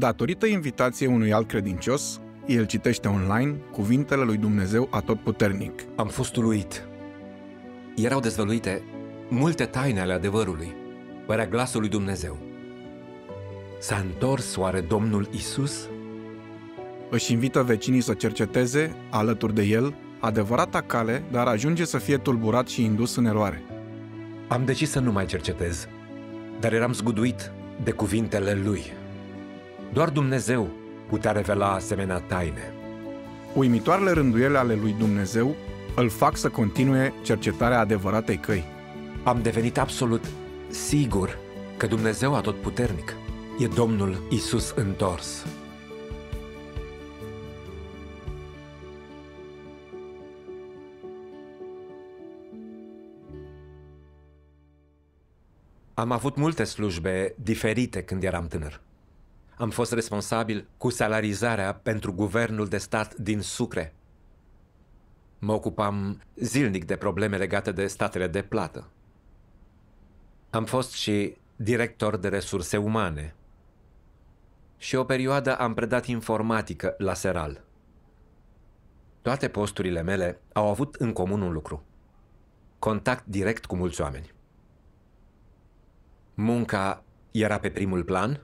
Datorită invitației unui alt credincios, el citește online cuvintele lui Dumnezeu atotputernic. Am fost uluit. Erau dezvăluite multe taine ale adevărului, părea glasul lui Dumnezeu. S-a întors oare Domnul Isus? Își invită vecinii să cerceteze, alături de el, adevărata cale, dar ajunge să fie tulburat și indus în eroare. Am decis să nu mai cercetez, dar eram zguduit de cuvintele lui. Doar Dumnezeu putea revela asemenea taine. Uimitoarele rânduiele ale lui Dumnezeu îl fac să continue cercetarea adevăratei căi. Am devenit absolut sigur că Dumnezeu Atotputernic e Domnul Isus întors. Am avut multe slujbe diferite când eram tânăr. Am fost responsabil cu salarizarea pentru guvernul de stat din Sucre. Mă ocupam zilnic de probleme legate de statele de plată. Am fost și director de resurse umane. Și o perioadă am predat informatică la Seral. Toate posturile mele au avut în comun un lucru. Contact direct cu mulți oameni. Munca era pe primul plan,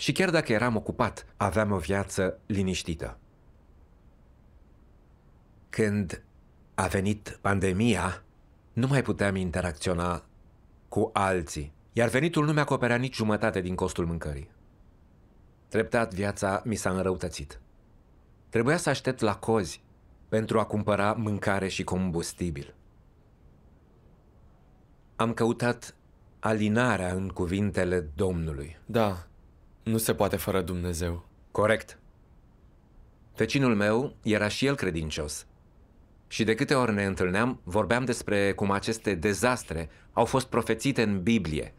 și chiar dacă eram ocupat, aveam o viață liniștită. Când a venit pandemia, nu mai puteam interacționa cu alții, iar venitul nu mi-a acoperea nici jumătate din costul mâncării. Treptat viața mi s-a înrăutățit. Trebuia să aștept la cozi pentru a cumpăra mâncare și combustibil. Am căutat alinarea în cuvintele Domnului. Da, nu se poate fără Dumnezeu. Corect. Vecinul meu era și el credincios. Și de câte ori ne întâlneam, vorbeam despre cum aceste dezastre au fost profețite în Biblie,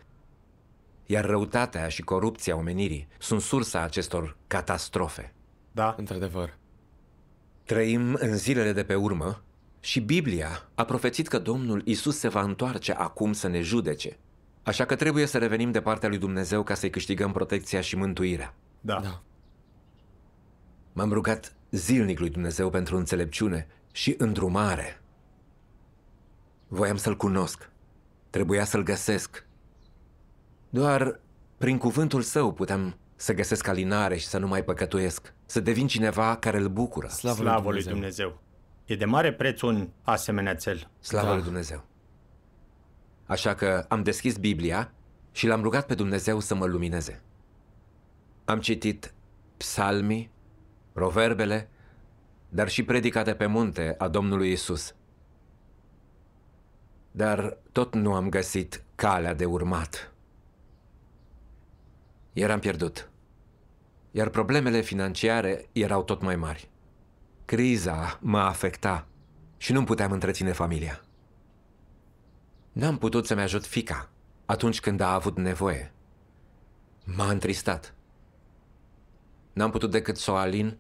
iar răutatea și corupția omenirii sunt sursa acestor catastrofe. Da, într-adevăr. Trăim în zilele de pe urmă și Biblia a profețit că Domnul Isus se va întoarce acum să ne judece. Așa că trebuie să revenim de partea lui Dumnezeu ca să-i câștigăm protecția și mântuirea. Da. da. M-am rugat zilnic lui Dumnezeu pentru înțelepciune și îndrumare. Voiam să-L cunosc. Trebuia să-L găsesc. Doar prin cuvântul său puteam să găsesc alinare și să nu mai păcătuiesc, să devin cineva care îl bucură. Slavă, Slavă lui Dumnezeu. Dumnezeu! E de mare preț un asemenea cel. Slavă da. lui Dumnezeu! Așa că am deschis Biblia și l-am rugat pe Dumnezeu să mă lumineze. Am citit psalmii, proverbele, dar și predicate pe munte a Domnului Isus. Dar tot nu am găsit calea de urmat. Eram pierdut. Iar problemele financiare erau tot mai mari. Criza mă afecta și nu puteam întreține familia. N-am putut să-mi ajut fica atunci când a avut nevoie. M-a întristat. N-am putut decât să o alin,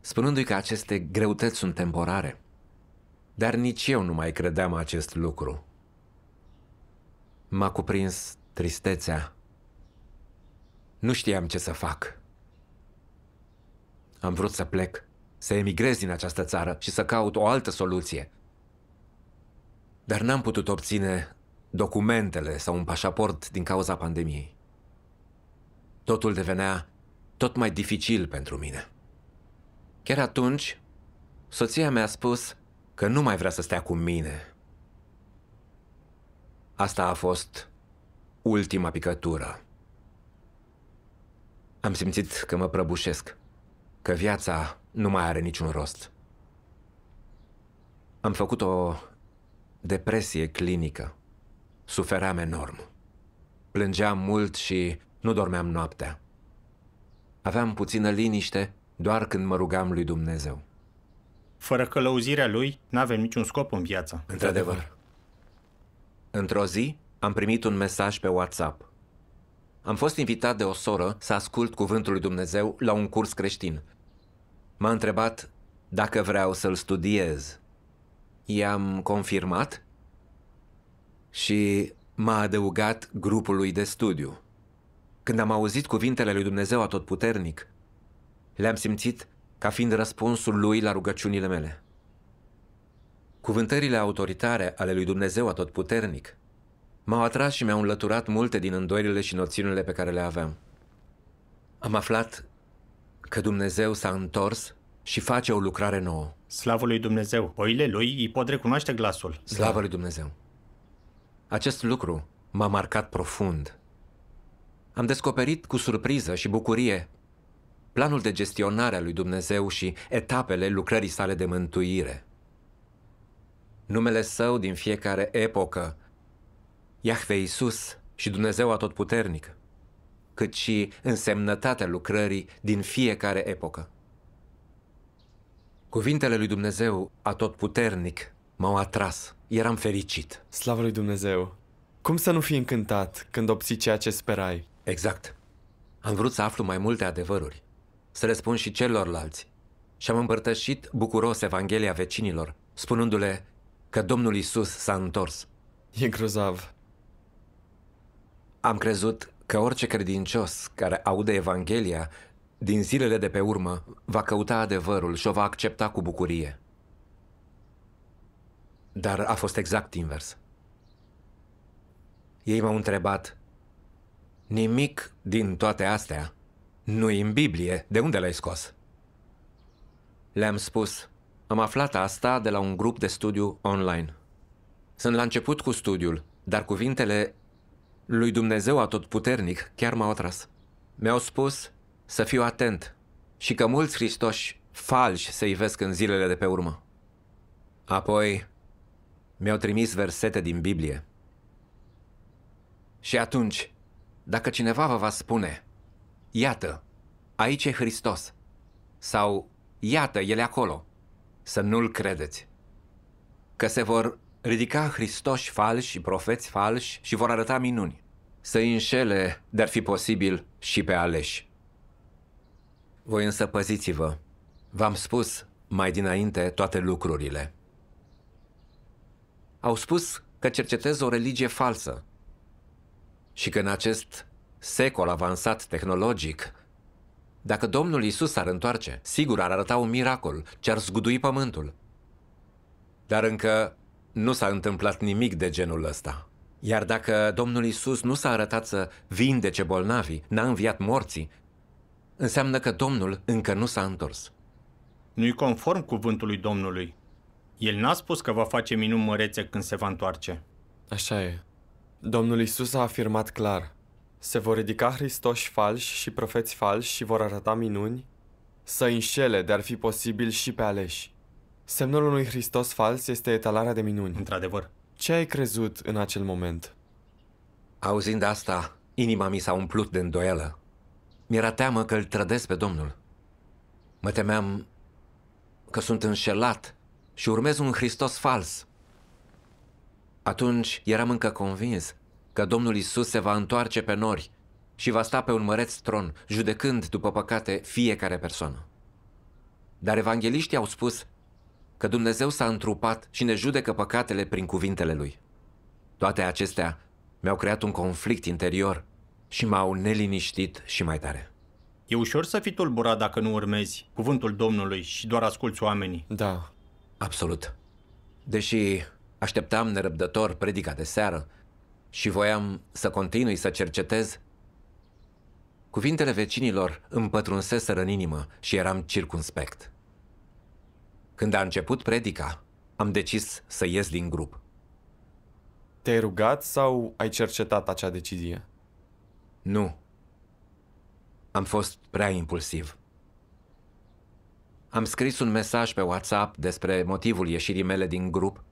spunându-i că aceste greutăți sunt temporare. Dar nici eu nu mai credeam acest lucru. M-a cuprins tristețea. Nu știam ce să fac. Am vrut să plec, să emigrez din această țară și să caut o altă soluție – dar n-am putut obține documentele sau un pașaport din cauza pandemiei. Totul devenea tot mai dificil pentru mine. Chiar atunci, soția mi-a spus că nu mai vrea să stea cu mine. Asta a fost ultima picătură. Am simțit că mă prăbușesc, că viața nu mai are niciun rost. Am făcut o depresie clinică. suferam enorm. Plângeam mult și nu dormeam noaptea. Aveam puțină liniște doar când mă rugam lui Dumnezeu. Fără călăuzirea lui, n-avem niciun scop în viață. Într-adevăr. Într-o zi, am primit un mesaj pe WhatsApp. Am fost invitat de o soră să ascult cuvântul lui Dumnezeu la un curs creștin. M-a întrebat dacă vreau să-l studiez i-am confirmat și m-a adăugat grupului de studiu. Când am auzit cuvintele lui Dumnezeu atotputernic, le-am simțit ca fiind răspunsul lui la rugăciunile mele. Cuvântările autoritare ale lui Dumnezeu atotputernic m-au atras și mi-au înlăturat multe din îndoirile și noțiunile pe care le aveam. Am aflat că Dumnezeu s-a întors și face o lucrare nouă. Slavă lui Dumnezeu! Oile lui îi pot recunoaște glasul. Slavă lui Dumnezeu! Acest lucru m-a marcat profund. Am descoperit cu surpriză și bucurie planul de gestionare a lui Dumnezeu și etapele lucrării sale de mântuire. Numele său din fiecare epocă, Iahve Iisus și Dumnezeu Atotputernic, cât și însemnătatea lucrării din fiecare epocă. Cuvintele lui Dumnezeu, atotputernic, m-au atras. Eram fericit. Slavă lui Dumnezeu! Cum să nu fii încântat când obții ceea ce sperai? Exact. Am vrut să aflu mai multe adevăruri, să răspund și celorlalți. Și am împărtășit bucuros Evanghelia vecinilor, spunându-le că Domnul Isus s-a întors. E grozav. Am crezut că orice credincios care aude Evanghelia din zilele de pe urmă, va căuta adevărul și o va accepta cu bucurie. Dar a fost exact invers. Ei m-au întrebat, nimic din toate astea nu în Biblie, de unde l-ai scos? Le-am spus, am aflat asta de la un grup de studiu online. Sunt la început cu studiul, dar cuvintele lui Dumnezeu atotputernic chiar m-au atras. Mi-au spus, să fiu atent și că mulți Hristoși falși se ivesc în zilele de pe urmă. Apoi mi-au trimis versete din Biblie. Și atunci, dacă cineva vă va spune, iată, aici e Hristos, sau iată, el e acolo, să nu-l credeți. Că se vor ridica Hristoși falși și profeți falși și vor arăta minuni. Să înșele, dar fi posibil, și pe aleși. Voi însă păziți-vă. V-am spus mai dinainte toate lucrurile. Au spus că cercetez o religie falsă și că în acest secol avansat tehnologic, dacă Domnul Isus ar întoarce, sigur ar arăta un miracol ce ar zgudui pământul. Dar încă nu s-a întâmplat nimic de genul ăsta. Iar dacă Domnul Isus nu s-a arătat să vindece bolnavii, n-a înviat morții, înseamnă că Domnul încă nu s-a întors. Nu-i conform cuvântului Domnului. El n-a spus că va face minuni mărețe când se va întoarce. Așa e. Domnul Isus a afirmat clar. Se vor ridica Hristoși falși și profeți falși și vor arăta minuni? Să înșele, dar fi posibil și pe aleși. Semnul unui Hristos fals este etalarea de minuni. Într-adevăr. Ce ai crezut în acel moment? Auzind asta, inima mi s-a umplut de îndoială. Mi-era teamă că îl trădesc pe Domnul. Mă temeam că sunt înșelat și urmez un Hristos fals. Atunci eram încă convins că Domnul Isus se va întoarce pe nori și va sta pe un măreț tron, judecând după păcate fiecare persoană. Dar evangeliștii au spus că Dumnezeu s-a întrupat și ne judecă păcatele prin cuvintele Lui. Toate acestea mi-au creat un conflict interior și m-au neliniștit și mai tare. E ușor să fii tulburat dacă nu urmezi cuvântul Domnului și doar asculți oamenii. Da. Absolut. Deși așteptam nerăbdător predica de seară și voiam să continui să cercetez, cuvintele vecinilor îmi pătrunseseră în inimă și eram circunspect. Când a început predica, am decis să ies din grup. Te-ai rugat sau ai cercetat acea decizie? Nu. Am fost prea impulsiv. Am scris un mesaj pe WhatsApp despre motivul ieșirii mele din grup,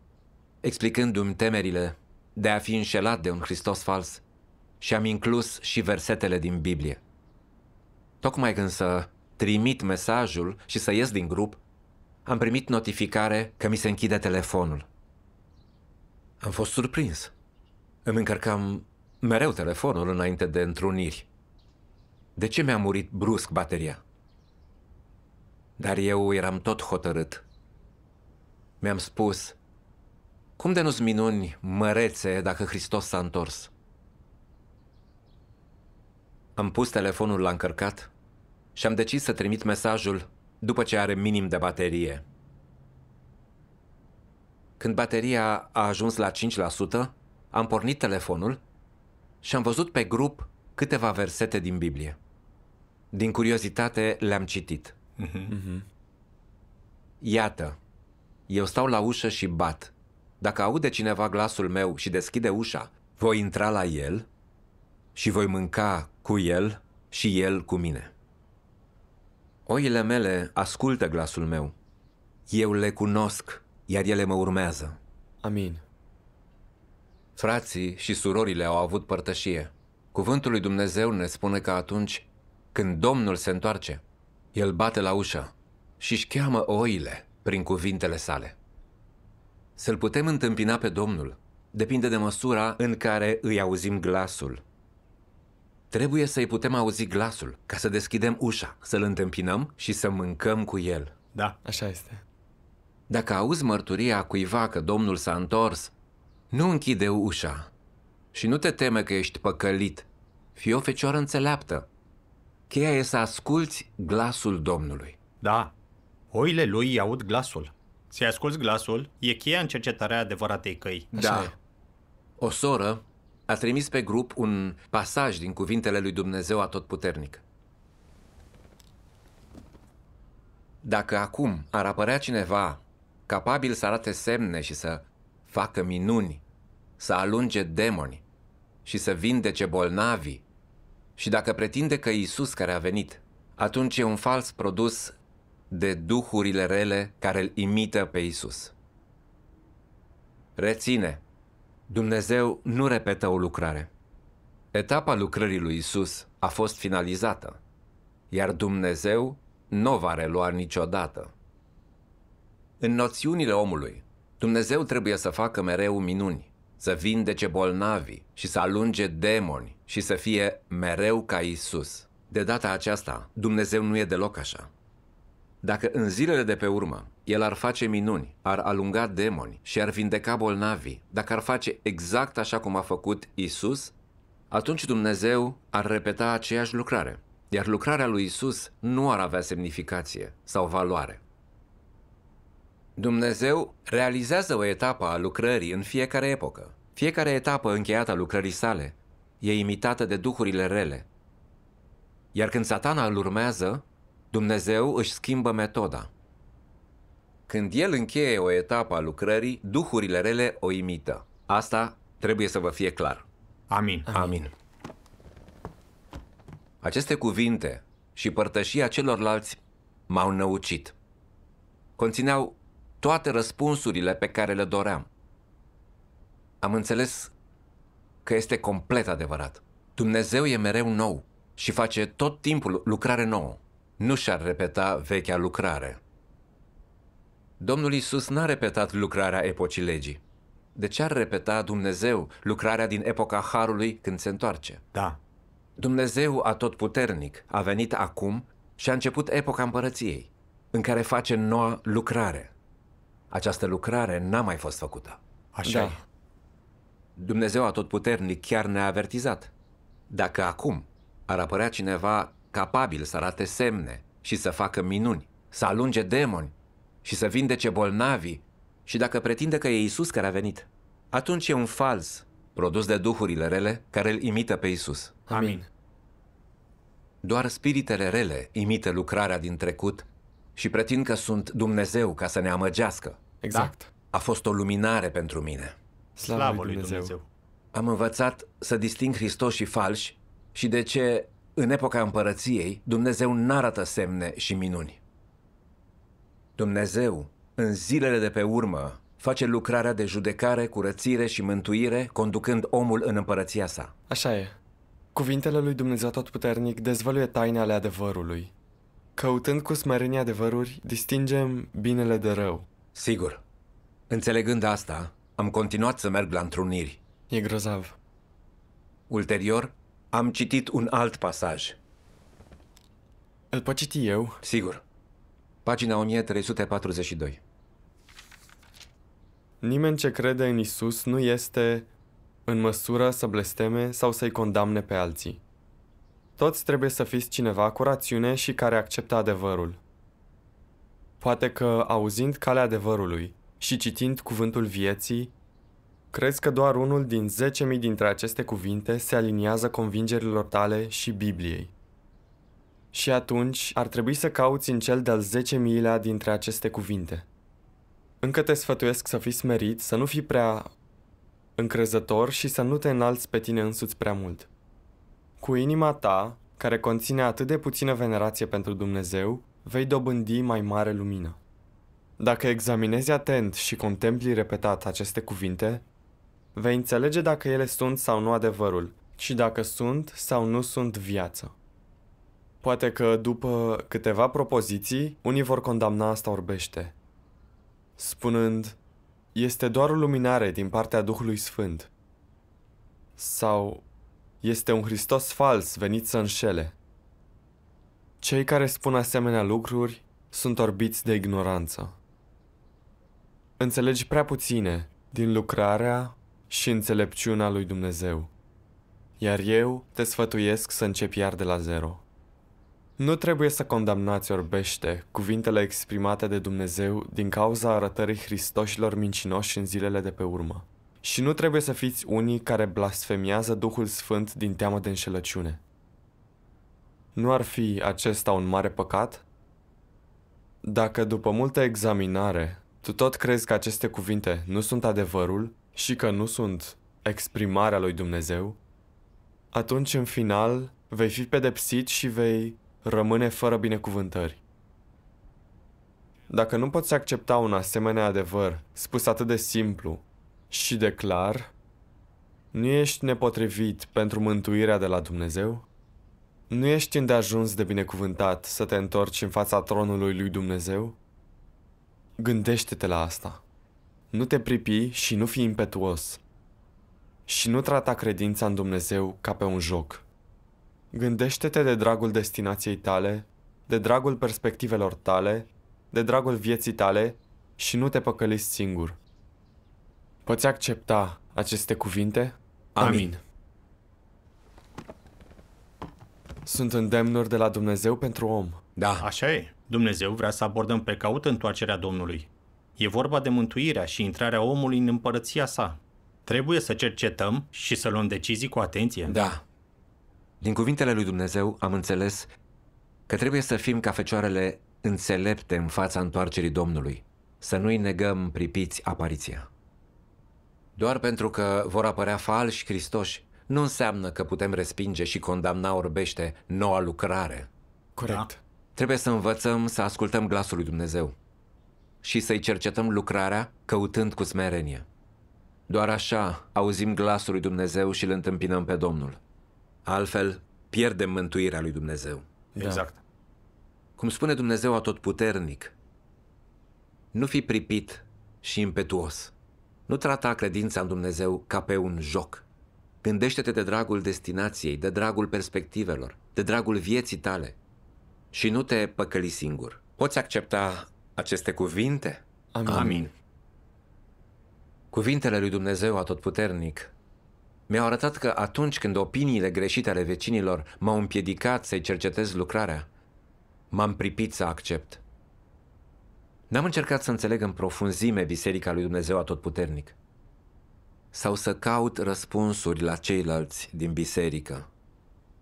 explicându-mi temerile de a fi înșelat de un Hristos fals și am inclus și versetele din Biblie. Tocmai când să trimit mesajul și să ies din grup, am primit notificare că mi se închide telefonul. Am fost surprins. Îmi încărcam mereu telefonul înainte de întruniri. De ce mi-a murit brusc bateria? Dar eu eram tot hotărât. Mi-am spus, cum de nu-ți minuni mărețe dacă Hristos s-a întors? Am pus telefonul la încărcat și am decis să trimit mesajul după ce are minim de baterie. Când bateria a ajuns la 5%, am pornit telefonul și am văzut pe grup câteva versete din Biblie. Din curiozitate le-am citit. Mhm. Mhm. Iată, eu stau la ușă și bat. Dacă aude cineva glasul meu și deschide ușa, voi intra la el și voi mânca cu el și el cu mine. Oile mele ascultă glasul meu. Eu le cunosc, iar ele mă urmează. Amin frații și surorile au avut părtășie. Cuvântul lui Dumnezeu ne spune că atunci când Domnul se întoarce, el bate la ușă și își cheamă oile prin cuvintele sale. Să-l putem întâmpina pe Domnul depinde de măsura în care îi auzim glasul. Trebuie să-i putem auzi glasul ca să deschidem ușa, să-l întâmpinăm și să mâncăm cu el. Da, așa este. Dacă auzi mărturia cuiva că Domnul s-a întors nu închide ușa și nu te teme că ești păcălit. Fii o fecioară înțeleaptă. Cheia e să asculți glasul Domnului. Da, oile lui aud glasul. Să-i asculți glasul e cheia în cercetarea adevăratei căi. Da. E. O soră a trimis pe grup un pasaj din cuvintele lui Dumnezeu Atotputernic. Dacă acum ar apărea cineva capabil să arate semne și să facă minuni, să alunge demoni și să vindece bolnavi. Și dacă pretinde că Isus care a venit, atunci e un fals produs de duhurile rele care îl imită pe Isus. Reține, Dumnezeu nu repetă o lucrare. Etapa lucrării lui Isus a fost finalizată, iar Dumnezeu nu va relua niciodată. În noțiunile omului, Dumnezeu trebuie să facă mereu minuni, să vindece bolnavi și să alunge demoni și să fie mereu ca Isus. De data aceasta, Dumnezeu nu e deloc așa. Dacă în zilele de pe urmă el ar face minuni, ar alunga demoni și ar vindeca bolnavi, dacă ar face exact așa cum a făcut Isus, atunci Dumnezeu ar repeta aceeași lucrare, iar lucrarea lui Isus nu ar avea semnificație sau valoare. Dumnezeu realizează o etapă a lucrării în fiecare epocă. Fiecare etapă încheiată a lucrării sale e imitată de duhurile rele. Iar când satana îl urmează, Dumnezeu își schimbă metoda. Când el încheie o etapă a lucrării, duhurile rele o imită. Asta trebuie să vă fie clar. Amin. Amin. Amin. Aceste cuvinte și părtășia celorlalți m-au năucit. Conțineau toate răspunsurile pe care le doream. Am înțeles că este complet adevărat. Dumnezeu e mereu nou și face tot timpul lucrare nouă. Nu și-ar repeta vechea lucrare. Domnul Isus n-a repetat lucrarea epocii legii. De ce ar repeta Dumnezeu lucrarea din epoca Harului când se întoarce? Da. Dumnezeu a tot puternic a venit acum și a început epoca împărăției, în care face noua lucrare. Această lucrare n-a mai fost făcută. Așa da. e. Dumnezeu atotputernic chiar ne-a avertizat. Dacă acum ar apărea cineva capabil să arate semne și să facă minuni, să alunge demoni și să vindece bolnavi și dacă pretinde că e Isus care a venit, atunci e un fals produs de duhurile rele care îl imită pe Isus. Amin. Doar spiritele rele imită lucrarea din trecut și pretind că sunt Dumnezeu ca să ne amăgească. Exact. Da? A fost o luminare pentru mine. Slavă lui Dumnezeu. Dumnezeu! Am învățat să disting Hristos și falși și de ce, în epoca împărăției, Dumnezeu n-arată semne și minuni. Dumnezeu, în zilele de pe urmă, face lucrarea de judecare, curățire și mântuire, conducând omul în împărăția sa. Așa e. Cuvintele lui Dumnezeu Atotputernic dezvăluie taine ale adevărului, Căutând cu smerenie adevăruri, distingem binele de rău. Sigur. Înțelegând asta, am continuat să merg la întruniri. E grozav. Ulterior, am citit un alt pasaj. Îl pot citi eu? Sigur. Pagina 1342. Nimeni ce crede în Isus nu este în măsură să blesteme sau să-i condamne pe alții. Toți trebuie să fiți cineva cu rațiune și care acceptă adevărul. Poate că, auzind calea adevărului și citind cuvântul vieții, crezi că doar unul din 10.000 dintre aceste cuvinte se aliniază convingerilor tale și Bibliei. Și atunci ar trebui să cauți în cel de-al 10.000-lea dintre aceste cuvinte. Încă te sfătuiesc să fii smerit, să nu fii prea încrezător și să nu te înalți pe tine însuți prea mult. Cu inima ta, care conține atât de puțină venerație pentru Dumnezeu, vei dobândi mai mare lumină. Dacă examinezi atent și contempli repetat aceste cuvinte, vei înțelege dacă ele sunt sau nu adevărul și dacă sunt sau nu sunt viață. Poate că după câteva propoziții, unii vor condamna asta orbește, spunând, este doar o luminare din partea Duhului Sfânt. Sau este un Hristos fals venit să înșele. Cei care spun asemenea lucruri sunt orbiți de ignoranță. Înțelegi prea puține din lucrarea și înțelepciunea lui Dumnezeu, iar eu te sfătuiesc să începi iar de la zero. Nu trebuie să condamnați orbește cuvintele exprimate de Dumnezeu din cauza arătării Hristoșilor mincinoși în zilele de pe urmă. Și nu trebuie să fiți unii care blasfemiază Duhul Sfânt din teamă de înșelăciune. Nu ar fi acesta un mare păcat? Dacă după multă examinare tu tot crezi că aceste cuvinte nu sunt adevărul și că nu sunt exprimarea lui Dumnezeu, atunci în final vei fi pedepsit și vei rămâne fără binecuvântări. Dacă nu poți accepta un asemenea adevăr spus atât de simplu și declar, nu ești nepotrivit pentru mântuirea de la Dumnezeu? Nu ești îndeajuns de binecuvântat să te întorci în fața tronului lui Dumnezeu? Gândește-te la asta. Nu te pripi și nu fi impetuos. Și nu trata credința în Dumnezeu ca pe un joc. Gândește-te de dragul destinației tale, de dragul perspectivelor tale, de dragul vieții tale și nu te păcăliți singur. Poți accepta aceste cuvinte? Amin. Amin. Sunt îndemnuri de la Dumnezeu pentru om. Da. Așa e. Dumnezeu vrea să abordăm pe caut întoarcerea Domnului. E vorba de mântuirea și intrarea omului în împărăția sa. Trebuie să cercetăm și să luăm decizii cu atenție. Da. Din cuvintele lui Dumnezeu am înțeles că trebuie să fim ca fecioarele înțelepte în fața întoarcerii Domnului, să nu-i negăm pripiți apariția. Doar pentru că vor apărea falși Hristoși, nu înseamnă că putem respinge și condamna orbește noua lucrare. Corect. Da. Trebuie să învățăm să ascultăm glasul lui Dumnezeu și să-i cercetăm lucrarea căutând cu smerenie. Doar așa auzim glasul lui Dumnezeu și îl întâmpinăm pe Domnul. Altfel, pierdem mântuirea lui Dumnezeu. Da. Exact. Da. Cum spune Dumnezeu atotputernic, nu fi pripit și impetuos. Nu trata credința în Dumnezeu ca pe un joc. Gândește-te de dragul destinației, de dragul perspectivelor, de dragul vieții tale și nu te păcăli singur. Poți accepta aceste cuvinte? Amin. Amin. Cuvintele lui Dumnezeu atotputernic mi-au arătat că atunci când opiniile greșite ale vecinilor m-au împiedicat să-i cercetez lucrarea, m-am pripit să accept. N-am încercat să înțeleg în profunzime Biserica lui Dumnezeu Atotputernic sau să caut răspunsuri la ceilalți din biserică.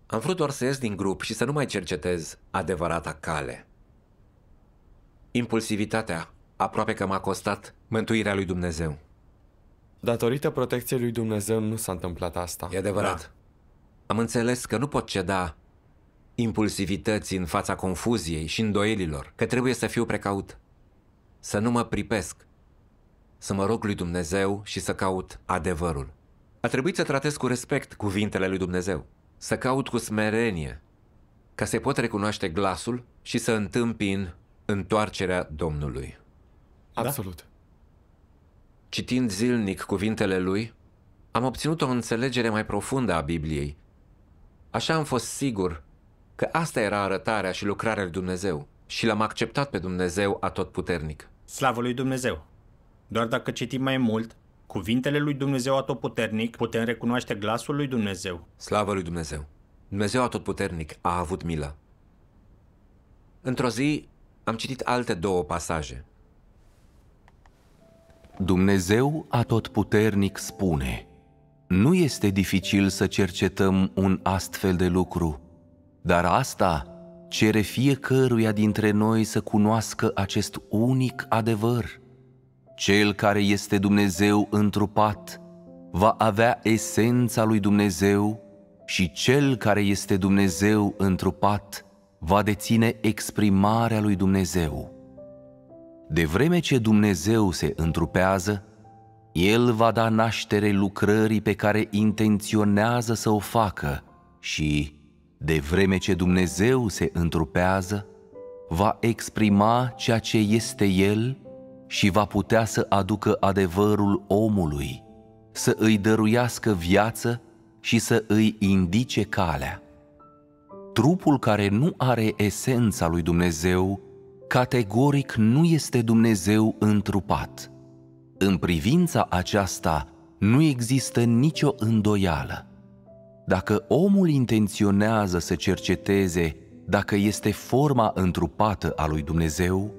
Am vrut doar să ies din grup și să nu mai cercetez adevărata cale. Impulsivitatea aproape că m-a costat mântuirea lui Dumnezeu. Datorită protecției lui Dumnezeu nu s-a întâmplat asta. E adevărat. Da. Am înțeles că nu pot ceda impulsivității în fața confuziei și îndoielilor, că trebuie să fiu precaut să nu mă pripesc, să mă rog lui Dumnezeu și să caut adevărul. A trebuit să tratez cu respect cuvintele lui Dumnezeu, să caut cu smerenie, ca să-i pot recunoaște glasul și să întâmpin întoarcerea Domnului. Da? Absolut. Da? Citind zilnic cuvintele lui, am obținut o înțelegere mai profundă a Bibliei. Așa am fost sigur că asta era arătarea și lucrarea lui Dumnezeu, și l-am acceptat pe Dumnezeu atotputernic. Slavă lui Dumnezeu! Doar dacă citim mai mult, cuvintele lui Dumnezeu atotputernic, putem recunoaște glasul lui Dumnezeu. Slavă lui Dumnezeu! Dumnezeu atotputernic a avut milă. Într-o zi am citit alte două pasaje. Dumnezeu atotputernic spune, nu este dificil să cercetăm un astfel de lucru, dar asta cere fiecăruia dintre noi să cunoască acest unic adevăr. Cel care este Dumnezeu întrupat va avea esența lui Dumnezeu și cel care este Dumnezeu întrupat va deține exprimarea lui Dumnezeu. De vreme ce Dumnezeu se întrupează, El va da naștere lucrării pe care intenționează să o facă și de vreme ce Dumnezeu se întrupează, va exprima ceea ce este El și va putea să aducă adevărul omului, să îi dăruiască viață și să îi indice calea. Trupul care nu are esența lui Dumnezeu, categoric nu este Dumnezeu întrupat. În privința aceasta nu există nicio îndoială. Dacă omul intenționează să cerceteze dacă este forma întrupată a lui Dumnezeu,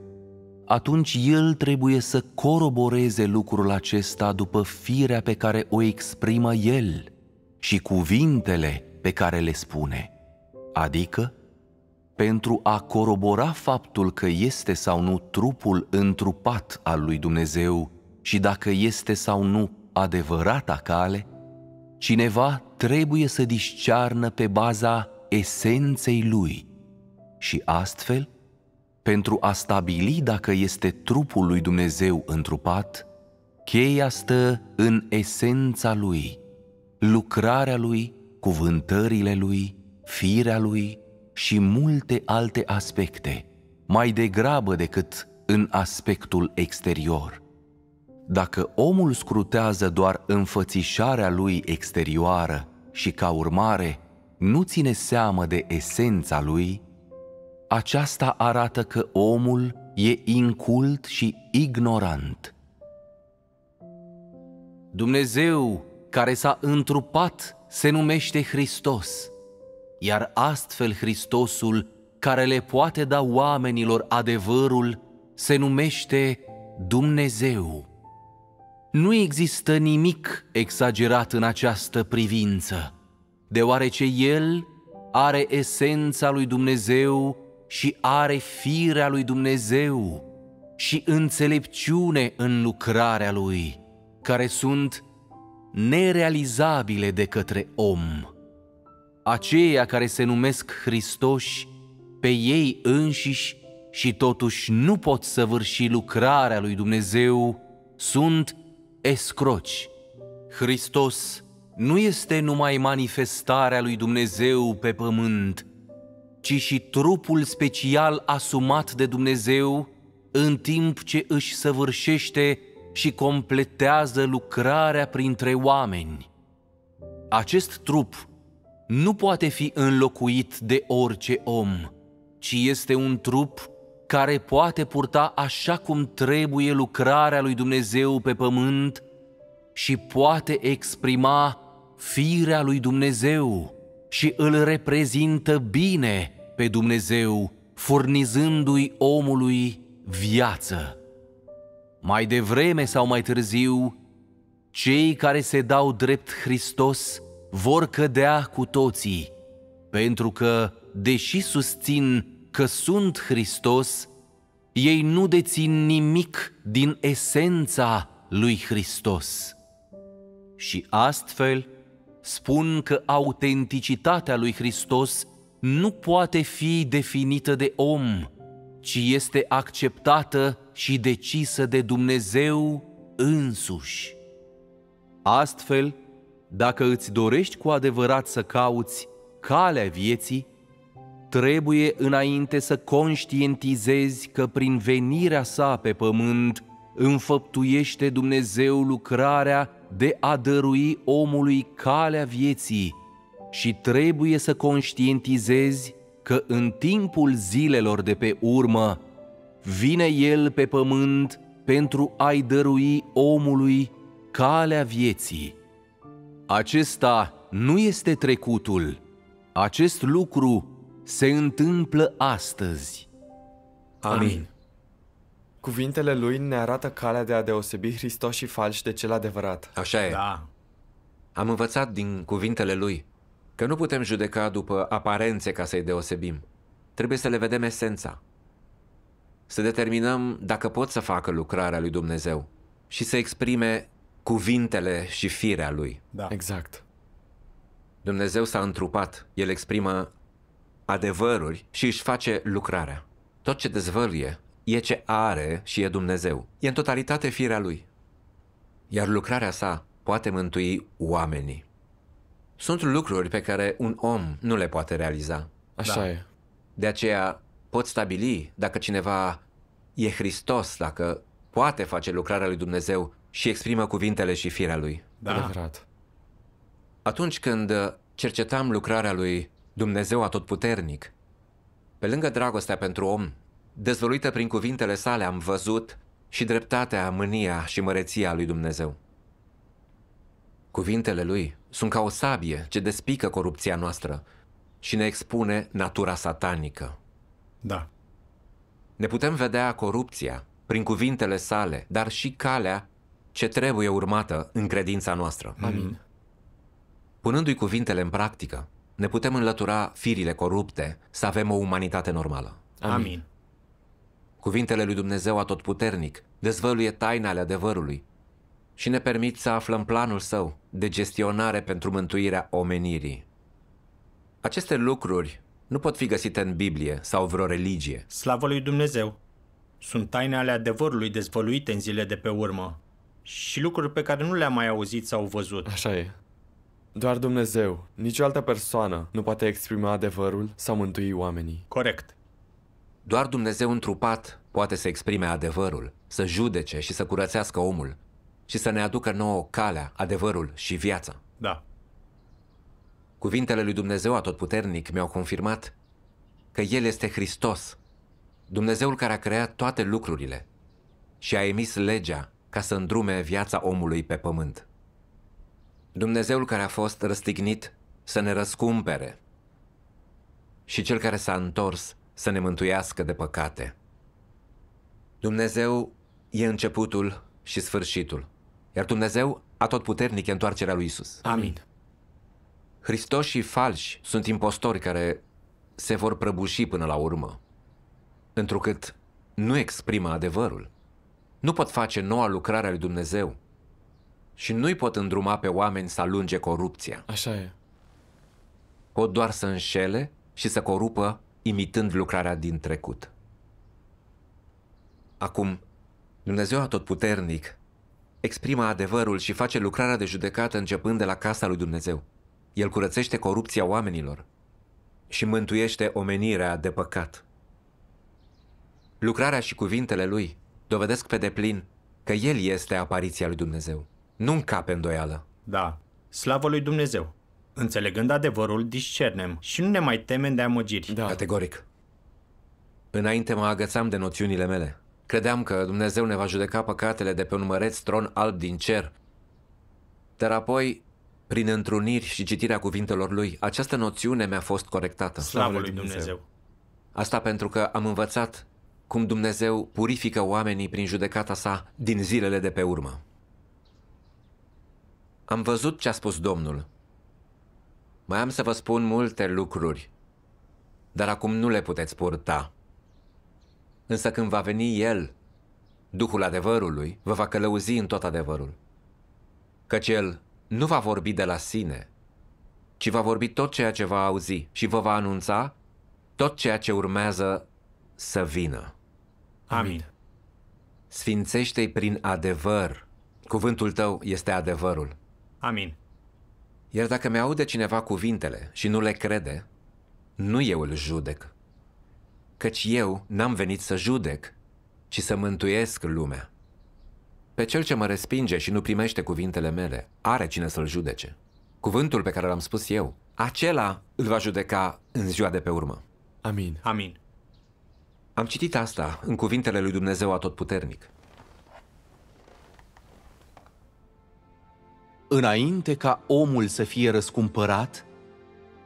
atunci el trebuie să coroboreze lucrul acesta după firea pe care o exprimă el și cuvintele pe care le spune. Adică, pentru a corobora faptul că este sau nu trupul întrupat al lui Dumnezeu și dacă este sau nu adevărata cale, Cineva trebuie să discearnă pe baza esenței lui și astfel, pentru a stabili dacă este trupul lui Dumnezeu întrupat, cheia stă în esența lui, lucrarea lui, cuvântările lui, firea lui și multe alte aspecte, mai degrabă decât în aspectul exterior. Dacă omul scrutează doar înfățișarea lui exterioară și, ca urmare, nu ține seamă de esența lui, aceasta arată că omul e incult și ignorant. Dumnezeu care s-a întrupat se numește Hristos, iar astfel Hristosul care le poate da oamenilor adevărul se numește Dumnezeu. Nu există nimic exagerat în această privință, deoarece El are esența lui Dumnezeu și are firea lui Dumnezeu și înțelepciune în lucrarea lui, care sunt nerealizabile de către om. Aceia care se numesc Hristoși, pe ei înșiși și totuși nu pot săvârși lucrarea lui Dumnezeu, sunt escroci. Hristos nu este numai manifestarea lui Dumnezeu pe pământ, ci și trupul special asumat de Dumnezeu în timp ce își săvârșește și completează lucrarea printre oameni. Acest trup nu poate fi înlocuit de orice om, ci este un trup care poate purta așa cum trebuie lucrarea lui Dumnezeu pe pământ și poate exprima firea lui Dumnezeu și îl reprezintă bine pe Dumnezeu, furnizându-i omului viață. Mai devreme sau mai târziu, cei care se dau drept Hristos vor cădea cu toții, pentru că, deși susțin că sunt Hristos, ei nu dețin nimic din esența lui Hristos. Și astfel spun că autenticitatea lui Hristos nu poate fi definită de om, ci este acceptată și decisă de Dumnezeu însuși. Astfel, dacă îți dorești cu adevărat să cauți calea vieții, trebuie înainte să conștientizezi că prin venirea sa pe pământ înfăptuiește Dumnezeu lucrarea de a dărui omului calea vieții și trebuie să conștientizezi că în timpul zilelor de pe urmă vine El pe pământ pentru a-i dărui omului calea vieții. Acesta nu este trecutul. Acest lucru se întâmplă astăzi. Amin. Cuvintele lui ne arată calea de a deosebi Hristos și falși de cel adevărat. Așa e. Da. Am învățat din cuvintele lui că nu putem judeca după aparențe ca să-i deosebim. Trebuie să le vedem esența. Să determinăm dacă pot să facă lucrarea lui Dumnezeu și să exprime cuvintele și firea lui. Da. Exact. Dumnezeu s-a întrupat, el exprimă adevăruri și își face lucrarea. Tot ce dezvăluie e ce are și e Dumnezeu. E în totalitate firea lui. Iar lucrarea sa poate mântui oamenii. Sunt lucruri pe care un om nu le poate realiza. Așa da. e. De aceea pot stabili dacă cineva e Hristos, dacă poate face lucrarea lui Dumnezeu și exprimă cuvintele și firea lui. Da. Adevărat. Atunci când cercetam lucrarea lui Dumnezeu atotputernic. Pe lângă dragostea pentru om, dezvăluită prin cuvintele sale, am văzut și dreptatea, mânia și măreția lui Dumnezeu. Cuvintele lui sunt ca o sabie ce despică corupția noastră și ne expune natura satanică. Da. Ne putem vedea corupția prin cuvintele sale, dar și calea ce trebuie urmată în credința noastră. Amin. Punându-i cuvintele în practică, ne putem înlătura firile corupte, să avem o umanitate normală. Amin. Cuvintele lui Dumnezeu atotputernic dezvăluie taina ale adevărului și ne permit să aflăm planul său de gestionare pentru mântuirea omenirii. Aceste lucruri nu pot fi găsite în Biblie sau vreo religie. Slavă lui Dumnezeu! Sunt taine ale adevărului dezvăluite în zile de pe urmă și lucruri pe care nu le-am mai auzit sau văzut. Așa e. Doar Dumnezeu, nicio altă persoană nu poate exprima adevărul sau mântui oamenii. Corect. Doar Dumnezeu întrupat poate să exprime adevărul, să judece și să curățească omul și să ne aducă nouă calea, adevărul și viața. Da. Cuvintele lui Dumnezeu atotputernic mi-au confirmat că El este Hristos, Dumnezeul care a creat toate lucrurile și a emis legea ca să îndrume viața omului pe pământ. Dumnezeul care a fost răstignit să ne răscumpere și Cel care s-a întors să ne mântuiască de păcate. Dumnezeu e începutul și sfârșitul, iar Dumnezeu a tot puternic e întoarcerea lui Isus. Amin. și falși sunt impostori care se vor prăbuși până la urmă, întrucât nu exprimă adevărul. Nu pot face noua lucrare a lui Dumnezeu și nu-i pot îndruma pe oameni să alunge corupția. Așa e. Pot doar să înșele și să corupă imitând lucrarea din trecut. Acum, Dumnezeu Atotputernic exprimă adevărul și face lucrarea de judecată începând de la casa lui Dumnezeu. El curățește corupția oamenilor și mântuiește omenirea de păcat. Lucrarea și cuvintele lui dovedesc pe deplin că El este apariția lui Dumnezeu nu încape îndoială. Da, slavă lui Dumnezeu. Înțelegând adevărul, discernem și nu ne mai temem de amăgiri. Da. Categoric. Înainte mă agățam de noțiunile mele. Credeam că Dumnezeu ne va judeca păcatele de pe un măreț tron alb din cer. Dar apoi, prin întruniri și citirea cuvintelor lui, această noțiune mi-a fost corectată. Slavă lui Dumnezeu. Dumnezeu! Asta pentru că am învățat cum Dumnezeu purifică oamenii prin judecata sa din zilele de pe urmă. Am văzut ce a spus Domnul. Mai am să vă spun multe lucruri, dar acum nu le puteți purta. Însă când va veni El, Duhul adevărului, vă va călăuzi în tot adevărul. Căci El nu va vorbi de la sine, ci va vorbi tot ceea ce va auzi și vă va anunța tot ceea ce urmează să vină. Amin. Sfințește-i prin adevăr. Cuvântul tău este adevărul. Amin. Iar dacă mi-aude cineva cuvintele și nu le crede, nu eu îl judec, căci eu n-am venit să judec, ci să mântuiesc lumea. Pe cel ce mă respinge și nu primește cuvintele mele, are cine să-l judece. Cuvântul pe care l-am spus eu, acela îl va judeca în ziua de pe urmă. Amin. Amin. Am citit asta în cuvintele lui Dumnezeu Atotputernic. înainte ca omul să fie răscumpărat,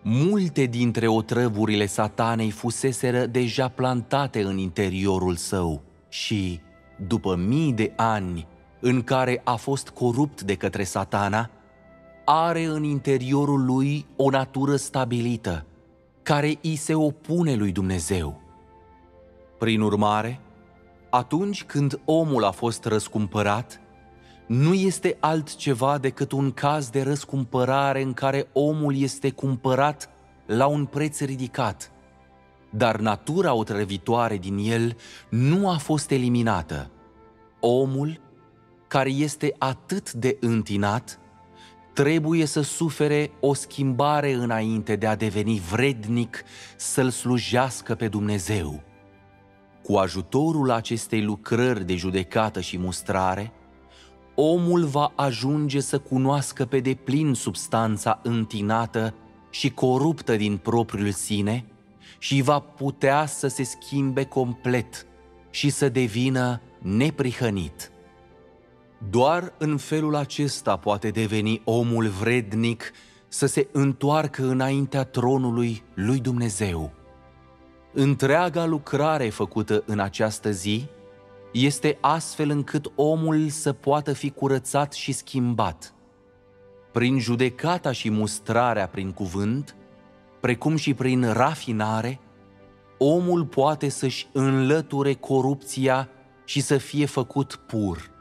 multe dintre otrăvurile satanei fuseseră deja plantate în interiorul său și, după mii de ani în care a fost corupt de către satana, are în interiorul lui o natură stabilită, care îi se opune lui Dumnezeu. Prin urmare, atunci când omul a fost răscumpărat, nu este altceva decât un caz de răscumpărare în care omul este cumpărat la un preț ridicat, dar natura otrăvitoare din el nu a fost eliminată. Omul, care este atât de întinat, trebuie să sufere o schimbare înainte de a deveni vrednic să-L slujească pe Dumnezeu. Cu ajutorul acestei lucrări de judecată și mustrare, omul va ajunge să cunoască pe deplin substanța întinată și coruptă din propriul sine și va putea să se schimbe complet și să devină neprihănit. Doar în felul acesta poate deveni omul vrednic să se întoarcă înaintea tronului lui Dumnezeu. Întreaga lucrare făcută în această zi este astfel încât omul să poată fi curățat și schimbat. Prin judecata și mustrarea prin cuvânt, precum și prin rafinare, omul poate să-și înlăture corupția și să fie făcut pur.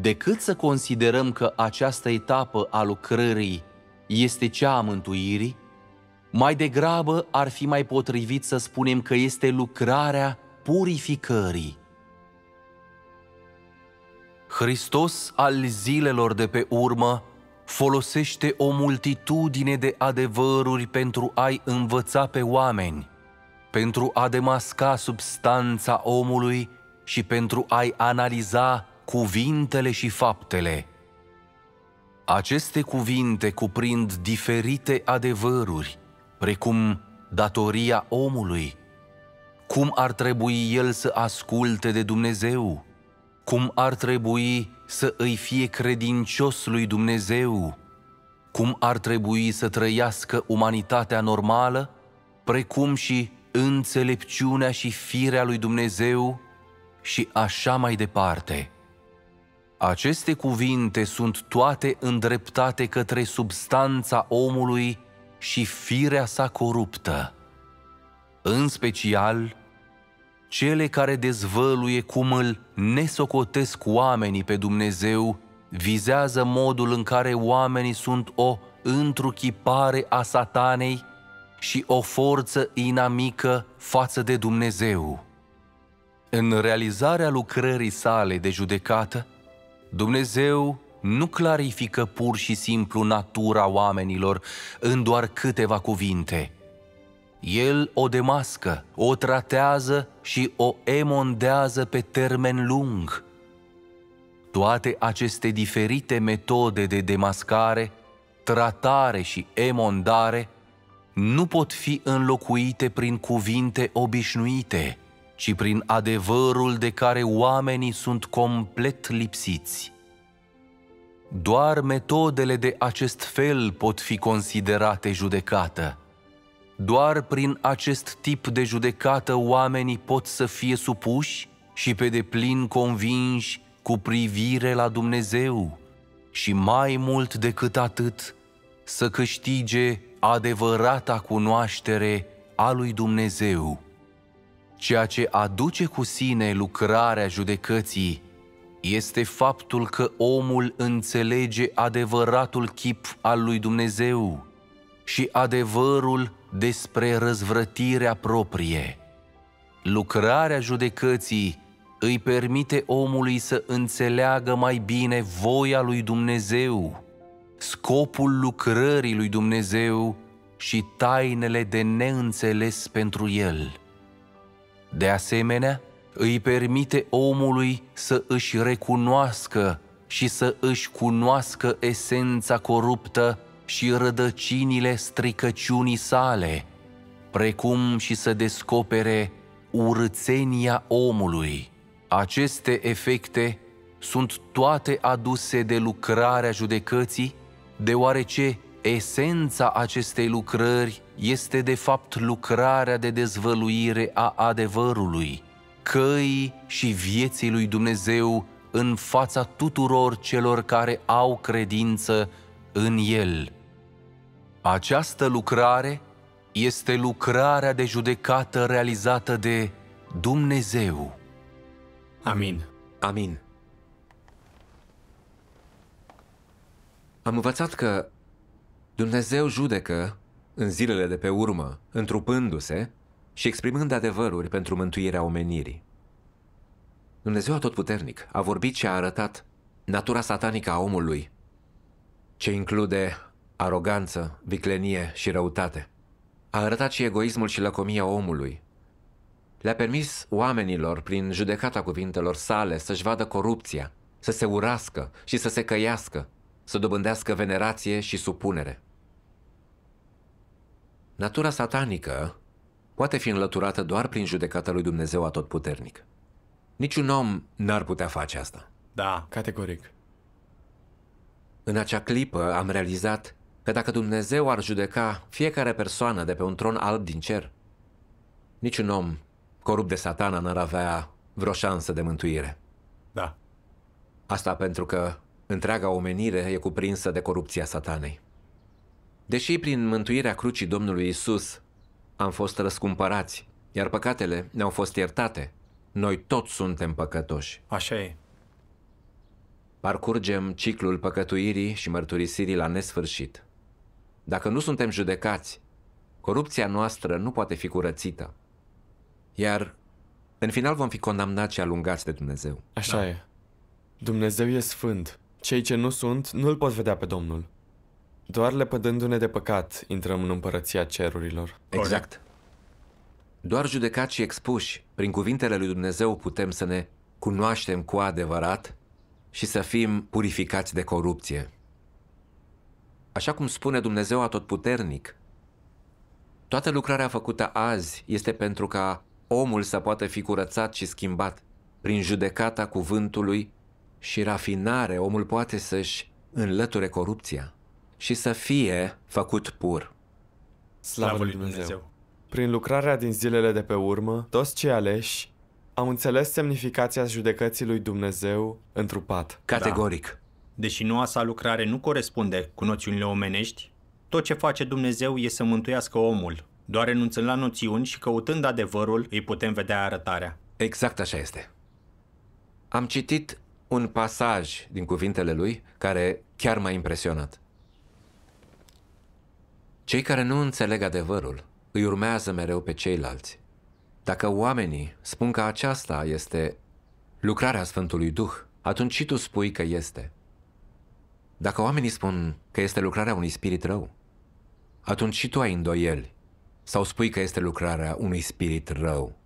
Decât să considerăm că această etapă a lucrării este cea a mântuirii, mai degrabă ar fi mai potrivit să spunem că este lucrarea purificării. Hristos al zilelor de pe urmă folosește o multitudine de adevăruri pentru a-i învăța pe oameni, pentru a demasca substanța omului și pentru a-i analiza cuvintele și faptele. Aceste cuvinte cuprind diferite adevăruri, precum datoria omului, cum ar trebui el să asculte de Dumnezeu, cum ar trebui să îi fie credincios lui Dumnezeu, cum ar trebui să trăiască umanitatea normală, precum și înțelepciunea și firea lui Dumnezeu și așa mai departe. Aceste cuvinte sunt toate îndreptate către substanța omului și firea sa coruptă. În special, cele care dezvăluie cum îl nesocotesc oamenii pe Dumnezeu, vizează modul în care oamenii sunt o întruchipare a satanei și o forță inamică față de Dumnezeu. În realizarea lucrării sale de judecată, Dumnezeu nu clarifică pur și simplu natura oamenilor în doar câteva cuvinte – el o demască, o tratează și o emondează pe termen lung. Toate aceste diferite metode de demascare, tratare și emondare nu pot fi înlocuite prin cuvinte obișnuite, ci prin adevărul de care oamenii sunt complet lipsiți. Doar metodele de acest fel pot fi considerate judecată – doar prin acest tip de judecată oamenii pot să fie supuși și pe deplin convinși cu privire la Dumnezeu și mai mult decât atât să câștige adevărata cunoaștere a lui Dumnezeu. Ceea ce aduce cu sine lucrarea judecății este faptul că omul înțelege adevăratul chip al lui Dumnezeu și adevărul despre răzvrătirea proprie. Lucrarea judecății îi permite omului să înțeleagă mai bine voia lui Dumnezeu, scopul lucrării lui Dumnezeu și tainele de neînțeles pentru el. De asemenea, îi permite omului să își recunoască și să își cunoască esența coruptă și rădăcinile stricăciunii sale, precum și să descopere urățenia omului. Aceste efecte sunt toate aduse de lucrarea judecății, deoarece esența acestei lucrări este de fapt lucrarea de dezvăluire a adevărului, căi și vieții lui Dumnezeu în fața tuturor celor care au credință în El. Această lucrare este lucrarea de judecată realizată de Dumnezeu. Amin. Amin. Am învățat că Dumnezeu judecă în zilele de pe urmă, întrupându-se și exprimând adevăruri pentru mântuirea omenirii. Dumnezeu atotputernic a vorbit și a arătat natura satanică a omului, ce include aroganță, viclenie și răutate. A arătat și egoismul și lăcomia omului. Le-a permis oamenilor, prin judecata cuvintelor sale, să-și vadă corupția, să se urască și să se căiască, să dobândească venerație și supunere. Natura satanică poate fi înlăturată doar prin judecata lui Dumnezeu atotputernic. Niciun om n-ar putea face asta. Da, categoric. În acea clipă am realizat că dacă Dumnezeu ar judeca fiecare persoană de pe un tron alb din cer, niciun om corupt de satana n-ar avea vreo șansă de mântuire. Da. Asta pentru că întreaga omenire e cuprinsă de corupția satanei. Deși prin mântuirea crucii Domnului Isus am fost răscumpărați, iar păcatele ne-au fost iertate, noi toți suntem păcătoși. Așa e. Parcurgem ciclul păcătuirii și mărturisirii la nesfârșit – dacă nu suntem judecați, corupția noastră nu poate fi curățită. Iar în final vom fi condamnați și alungați de Dumnezeu. Așa da. e. Dumnezeu e sfânt. Cei ce nu sunt, nu-L pot vedea pe Domnul. Doar lepădându-ne de păcat, intrăm în împărăția cerurilor. Exact. Doar judecați și expuși, prin cuvintele lui Dumnezeu putem să ne cunoaștem cu adevărat și să fim purificați de corupție. Așa cum spune Dumnezeu Atotputernic, toată lucrarea făcută azi este pentru ca omul să poată fi curățat și schimbat. Prin judecata cuvântului și rafinare, omul poate să-și înlăture corupția și să fie făcut pur. Slavă lui Dumnezeu! Prin lucrarea din zilele de pe urmă, toți cei aleși au înțeles semnificația judecății lui Dumnezeu întrupat. Categoric. Da. Deși noua sa lucrare nu corespunde cu noțiunile omenești, tot ce face Dumnezeu e să mântuiască omul. Doar renunțând la noțiuni și căutând adevărul, îi putem vedea arătarea. Exact așa este. Am citit un pasaj din cuvintele lui care chiar m-a impresionat. Cei care nu înțeleg adevărul îi urmează mereu pe ceilalți. Dacă oamenii spun că aceasta este lucrarea Sfântului Duh, atunci și tu spui că este – dacă oamenii spun că este lucrarea unui spirit rău, atunci și tu ai îndoieli sau spui că este lucrarea unui spirit rău.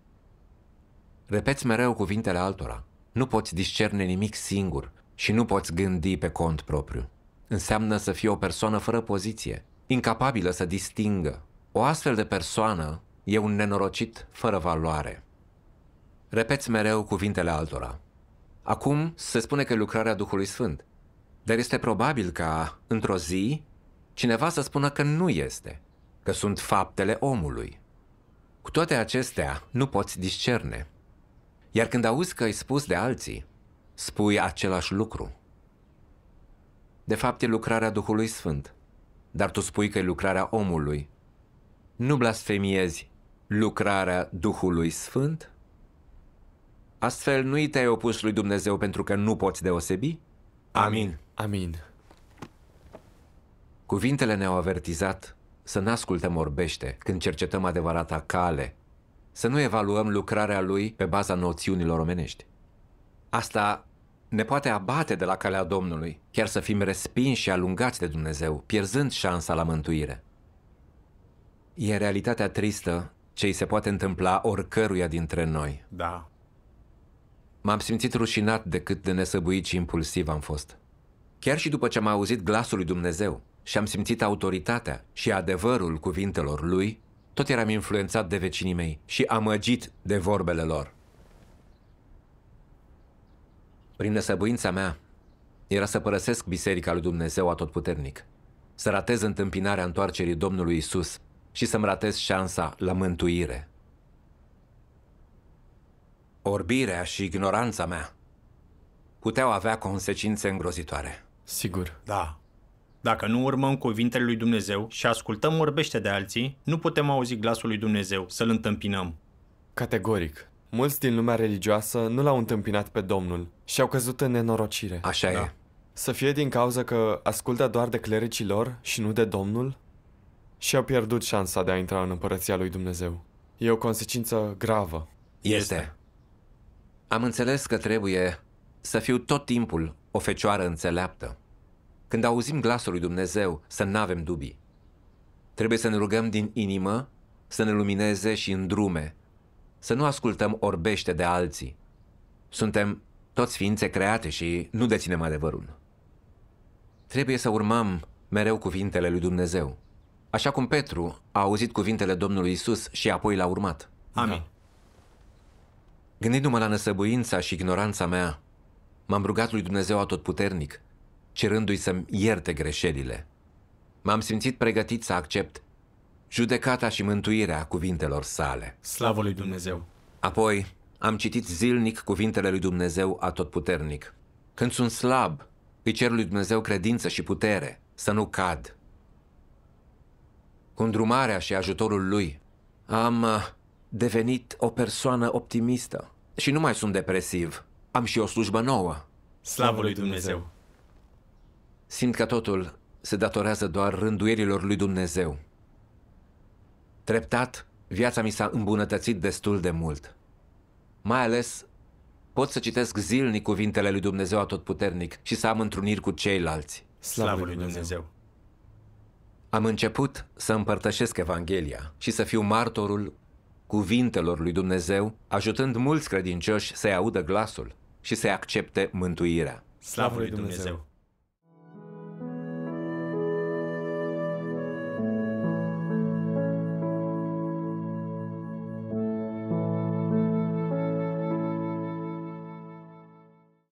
Repeți mereu cuvintele altora. Nu poți discerne nimic singur și nu poți gândi pe cont propriu. Înseamnă să fii o persoană fără poziție, incapabilă să distingă. O astfel de persoană e un nenorocit fără valoare. Repeți mereu cuvintele altora. Acum se spune că lucrarea Duhului Sfânt, dar este probabil ca, într-o zi, cineva să spună că nu este, că sunt faptele omului. Cu toate acestea, nu poți discerne. Iar când auzi că ai spus de alții, spui același lucru. De fapt, e lucrarea Duhului Sfânt, dar tu spui că e lucrarea omului. Nu blasfemiezi lucrarea Duhului Sfânt? Astfel, nu i te-ai opus lui Dumnezeu pentru că nu poți deosebi? Amin. Amin. Cuvintele ne-au avertizat să nu ascultăm orbește când cercetăm adevărata cale, să nu evaluăm lucrarea lui pe baza noțiunilor omenești. Asta ne poate abate de la calea Domnului, chiar să fim respinși și alungați de Dumnezeu, pierzând șansa la mântuire. E realitatea tristă ce îi se poate întâmpla oricăruia dintre noi. Da. M-am simțit rușinat de cât de nesăbuit și impulsiv am fost. Chiar și după ce am auzit glasul lui Dumnezeu și am simțit autoritatea și adevărul cuvintelor lui, tot eram influențat de vecinii mei și amăgit de vorbele lor. Prin năsăbuința mea era să părăsesc biserica lui Dumnezeu atotputernic, să ratez întâmpinarea întoarcerii Domnului Isus și să-mi ratez șansa la mântuire. Orbirea și ignoranța mea puteau avea consecințe îngrozitoare. Sigur. Da. Dacă nu urmăm cuvintele lui Dumnezeu și ascultăm orbește de alții, nu putem auzi glasul lui Dumnezeu, să-l întâmpinăm. Categoric. Mulți din lumea religioasă nu l-au întâmpinat pe Domnul și au căzut în nenorocire. Așa da. e. Să fie din cauza că ascultă doar de lor și nu de Domnul? Și au pierdut șansa de a intra în împărăția lui Dumnezeu. E o consecință gravă. Este. Am înțeles că trebuie să fiu tot timpul o fecioară înțeleaptă. Când auzim glasul lui Dumnezeu, să nu avem dubii. Trebuie să ne rugăm din inimă, să ne lumineze și în drume, să nu ascultăm orbește de alții. Suntem toți ființe create și nu deținem adevărul. Trebuie să urmăm mereu cuvintele lui Dumnezeu, așa cum Petru a auzit cuvintele Domnului Isus și apoi l-a urmat. Amin. Da. Gândindu-mă la năsăbuința și ignoranța mea, M-am rugat lui Dumnezeu Atotputernic, cerându-i să-mi ierte greșelile. M-am simțit pregătit să accept judecata și mântuirea cuvintelor sale. Slavă lui Dumnezeu! Apoi am citit zilnic cuvintele lui Dumnezeu Atotputernic. Când sunt slab, îi cer lui Dumnezeu credință și putere, să nu cad. Cu îndrumarea și ajutorul lui, am uh, devenit o persoană optimistă și nu mai sunt depresiv. Am și o slujbă nouă. Slavă lui Dumnezeu! Simt că totul se datorează doar rânduierilor lui Dumnezeu. Treptat, viața mi s-a îmbunătățit destul de mult. Mai ales, pot să citesc zilnic cuvintele lui Dumnezeu atotputernic și să am întruniri cu ceilalți. Slavă lui Dumnezeu! Am început să împărtășesc Evanghelia și să fiu martorul cuvintelor lui Dumnezeu, ajutând mulți credincioși să-i audă glasul și să accepte mântuirea. Slavă lui Dumnezeu!